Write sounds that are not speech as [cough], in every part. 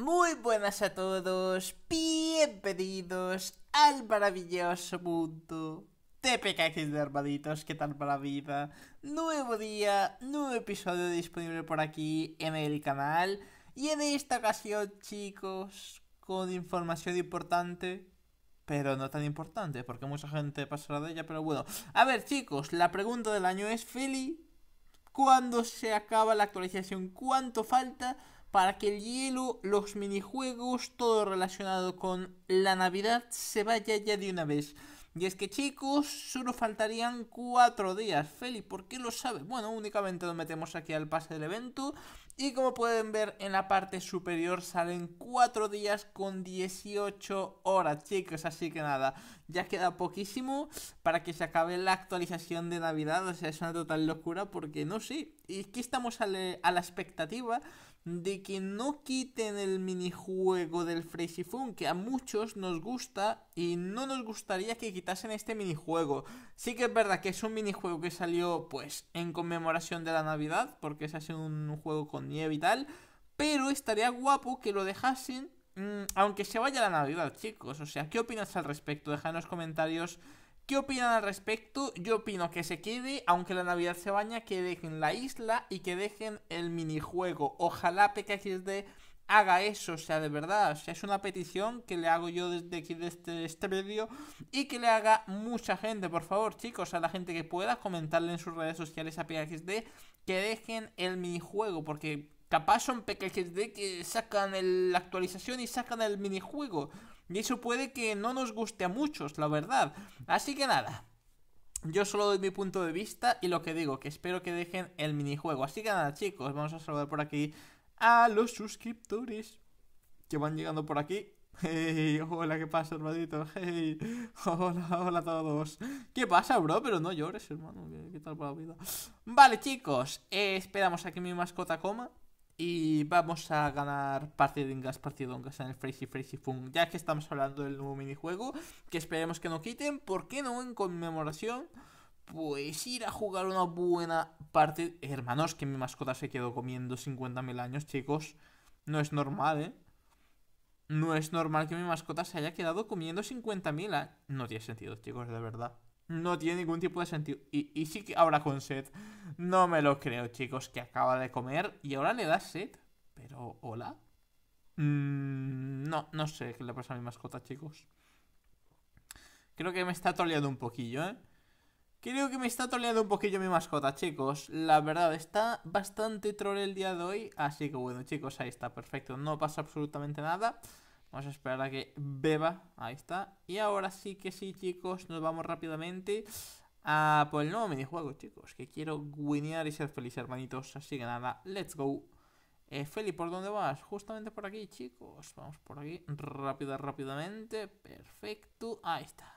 Muy buenas a todos, bienvenidos al maravilloso mundo de que de armaditos, ¿qué tal para la vida? Nuevo día, nuevo episodio disponible por aquí en el canal y en esta ocasión chicos, con información importante, pero no tan importante porque mucha gente pasará de ella, pero bueno. A ver chicos, la pregunta del año es, Philly, ¿cuándo se acaba la actualización? ¿Cuánto falta? para que el hielo, los minijuegos, todo relacionado con la Navidad se vaya ya de una vez. Y es que chicos, solo faltarían cuatro días. Feli, ¿por qué lo sabe? Bueno, únicamente nos metemos aquí al pase del evento. Y como pueden ver en la parte superior salen cuatro días con 18 horas, chicos. Así que nada, ya queda poquísimo para que se acabe la actualización de Navidad. O sea, es una total locura porque no sé. y aquí estamos a la expectativa de que no quiten el minijuego del Frenzy Fun, que a muchos nos gusta y no nos gustaría que quitasen este minijuego. Sí que es verdad que es un minijuego que salió pues en conmemoración de la Navidad, porque se hace un juego con nieve y tal, pero estaría guapo que lo dejasen mm, aunque se vaya la Navidad, chicos. O sea, ¿qué opinas al respecto? Deja en los comentarios ¿Qué opinan al respecto? Yo opino que se quede, aunque la Navidad se baña, que dejen la isla y que dejen el minijuego. Ojalá PKXD haga eso, o sea, de verdad, o sea, es una petición que le hago yo desde aquí, desde este medio y que le haga mucha gente, por favor, chicos, a la gente que pueda, comentarle en sus redes sociales a Pkxd que dejen el minijuego, porque Capaz son de que sacan la actualización y sacan el minijuego. Y eso puede que no nos guste a muchos, la verdad. Así que nada. Yo solo doy mi punto de vista y lo que digo, que espero que dejen el minijuego. Así que nada, chicos, vamos a saludar por aquí a los suscriptores que van llegando por aquí. [laughs] hola, ¿qué pasa, hermanito? [laughs] hola, hola a todos. ¿Qué pasa, bro? Pero no llores, hermano. ¿Qué, tal para la vida? Vale, chicos, eh, esperamos aquí mi mascota coma. Y vamos a ganar parte de de partidongas en el Crazy Freezy Fun. Ya que estamos hablando del nuevo minijuego, que esperemos que no quiten, ¿por qué no en conmemoración? Pues ir a jugar una buena parte. Hermanos, que mi mascota se quedó comiendo 50.000 años, chicos. No es normal, ¿eh? No es normal que mi mascota se haya quedado comiendo 50.000 años. No tiene sentido, chicos, de verdad. No tiene ningún tipo de sentido. Y, sí que ahora con set No me lo creo, chicos, que acaba de comer y ahora le da sed. Pero, ¿hola? Mm, no, no sé qué le pasa a mi mascota, chicos. Creo que me está toleando un poquillo, ¿eh? Creo que me está toleando un poquillo mi mascota, chicos. La verdad, está bastante troll el día de hoy. Así que bueno, chicos, ahí está, perfecto. No pasa absolutamente nada. Vamos a esperar a que beba. Ahí está. Y ahora sí que sí, chicos, nos vamos rápidamente a por el nuevo minijuego, chicos. Que quiero guinear y ser feliz, hermanitos. Así que nada, let's go. Eh, Feli, ¿por dónde vas? Justamente por aquí, chicos. Vamos por aquí. Rápida, rápidamente. Perfecto. Ahí está.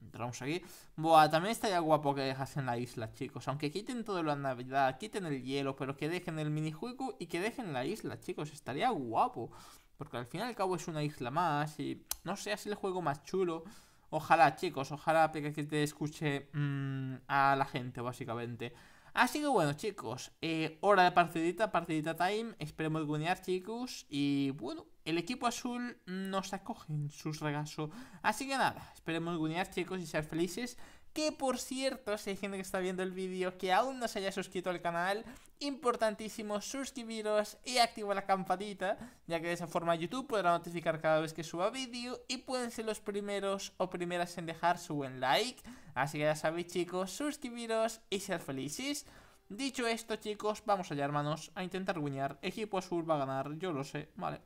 Entramos aquí. Buah, también estaría guapo que dejas en la isla, chicos. Aunque quiten todo lo de Navidad, quiten el hielo, pero que dejen el minijuego y que dejen la isla, chicos. Estaría guapo. Porque al fin y al cabo es una isla más y no sé, si el juego más chulo. Ojalá, chicos, ojalá que te escuche mm, a la gente, básicamente. Así que bueno, chicos, eh, hora de partidita, partidita time. Esperemos guinear, chicos. Y bueno, el equipo azul nos acoge en sus regazo. Así que nada, esperemos guinear, chicos, y ser felices. Que por cierto, si hay gente que está viendo el vídeo que aún no se haya suscrito al canal, importantísimo suscribiros y activar la campanita, ya que de esa forma YouTube podrá notificar cada vez que suba vídeo y pueden ser los primeros o primeras en dejar su buen like. Así que ya sabéis chicos, suscribiros y ser felices. Dicho esto chicos, vamos allá hermanos, a intentar guiñar. Equipo azul va a ganar, yo lo sé, vale.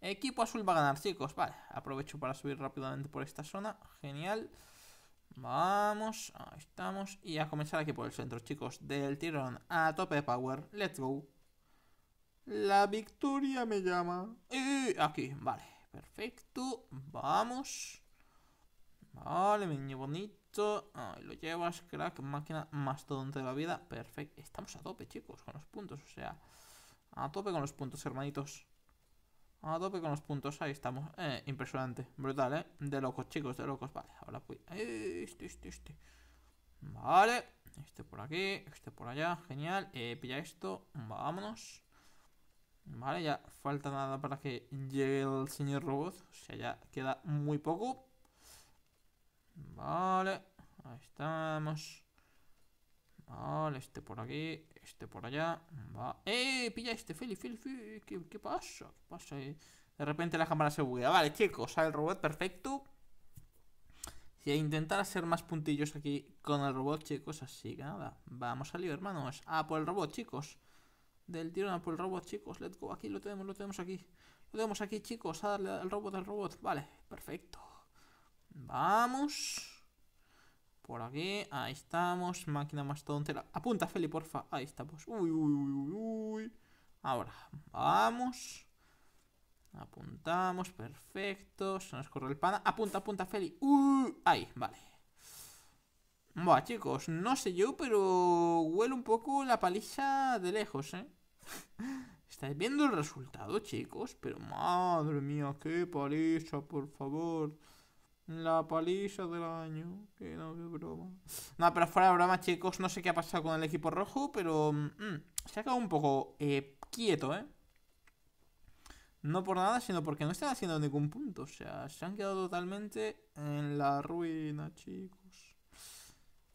Equipo azul va a ganar chicos, vale. Aprovecho para subir rápidamente por esta zona, genial. Vamos, ahí estamos. Y a comenzar aquí por el centro, chicos. Del tirón a tope de power. Let's go. La victoria me llama. Y aquí, vale. Perfecto. Vamos. Vale, niño bonito. Ahí lo llevas, crack, máquina, mastodonte de la vida. Perfecto. Estamos a tope, chicos, con los puntos. O sea, a tope con los puntos, hermanitos. A tope con los puntos, ahí estamos. Eh, impresionante, brutal, ¿eh? De locos, chicos, de locos. Vale, ahora voy. Este, este, este. Vale. Este por aquí, este por allá. Genial. Eh, pilla esto. Vámonos. Vale, ya falta nada para que llegue el señor robot. O sea, ya queda muy poco. Vale. Ahí estamos. Vale, este por aquí, este por allá. Va. ¡Eh! Pilla este, Feli, Feli, ¿Qué, ¿Qué, pasa? ¿Qué pasa? ahí? De repente la cámara se buguea. Vale, chicos, el robot perfecto. Y a intentar hacer más puntillos aquí con el robot, chicos. Así que nada, vamos a lío, hermanos. A ah, por el robot, chicos. Del tirón a por el robot, chicos. Let's go. Aquí lo tenemos, lo tenemos aquí. Lo tenemos aquí, chicos. A darle al robot, al robot. Vale, perfecto. Vamos. Por aquí, ahí estamos. Máquina mastodonte. Apunta, Feli, porfa. Ahí estamos. Pues. Uy, uy, uy, uy. Ahora, vamos. Apuntamos, perfecto. Se nos corre el pana. Apunta, apunta, Feli. Uy, uh, ahí, vale. Buah, chicos, no sé yo, pero huele un poco la paliza de lejos, ¿eh? [laughs] ¿Estáis viendo el resultado, chicos? Pero madre mía, qué paliza, por favor. La paliza del año. Que no, broma. No, pero fuera de broma, chicos, no sé qué ha pasado con el equipo rojo, pero mm, se ha quedado un poco eh, quieto, ¿eh? No por nada, sino porque no están haciendo ningún punto. O sea, se han quedado totalmente en la ruina, chicos.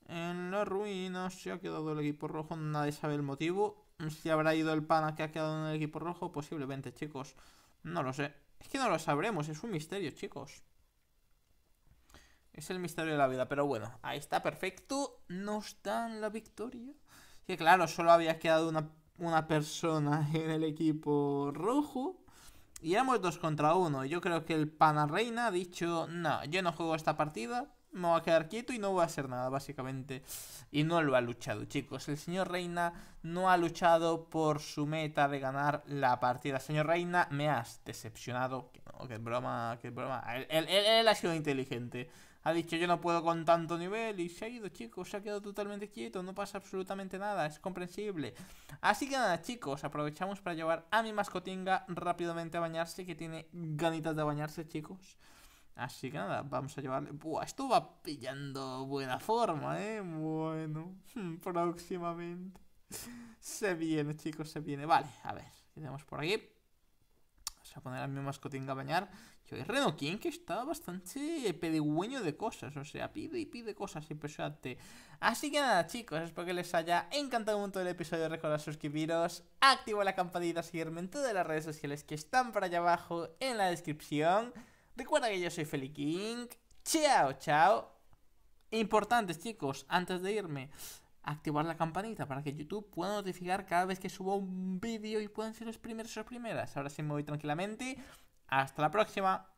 En la ruina se ha quedado el equipo rojo, nadie sabe el motivo. Si habrá ido el pana que ha quedado en el equipo rojo, posiblemente, chicos. No lo sé. Es que no lo sabremos, es un misterio, chicos. Es el misterio de la vida, pero bueno, ahí está, perfecto. Nos dan la victoria. Que claro, solo había quedado una, una persona en el equipo rojo. Y éramos dos contra uno. Yo creo que el pana reina ha dicho, no, yo no juego esta partida, me voy a quedar quieto y no voy a hacer nada, básicamente. Y no lo ha luchado, chicos. El señor reina no ha luchado por su meta de ganar la partida. Señor reina, me has decepcionado que broma, qué broma. Él, él, ha sido inteligente. Ha dicho, yo no puedo con tanto nivel. Y se ha ido, chicos. Se ha quedado totalmente quieto. No pasa absolutamente nada. Es comprensible. Así que nada, chicos. Aprovechamos para llevar a mi mascotinga rápidamente a bañarse. Que tiene ganitas de bañarse, chicos. Así que nada, vamos a llevarle. Buah, esto va pillando buena forma, ¿eh? Bueno, hmm, próximamente. Se viene, chicos, se viene. Vale, a ver, tenemos por aquí a poner al mi mascotín a bañar. Yo, es King que está bastante pedigüeño de cosas, o sea, pide y pide cosas impresionante. Así que nada, chicos, espero que les haya encantado un el episodio. Recordad suscribiros, activo la campanita, seguirme en todas las redes sociales que están para allá abajo en la descripción. Recuerda que yo soy Feli King. Chao, chao. Importantes, chicos, antes de irme activar la campanita para que YouTube pueda notificar cada vez que subo un vídeo y puedan ser los primeros o las primeras. Ahora sí me voy tranquilamente. Hasta la próxima.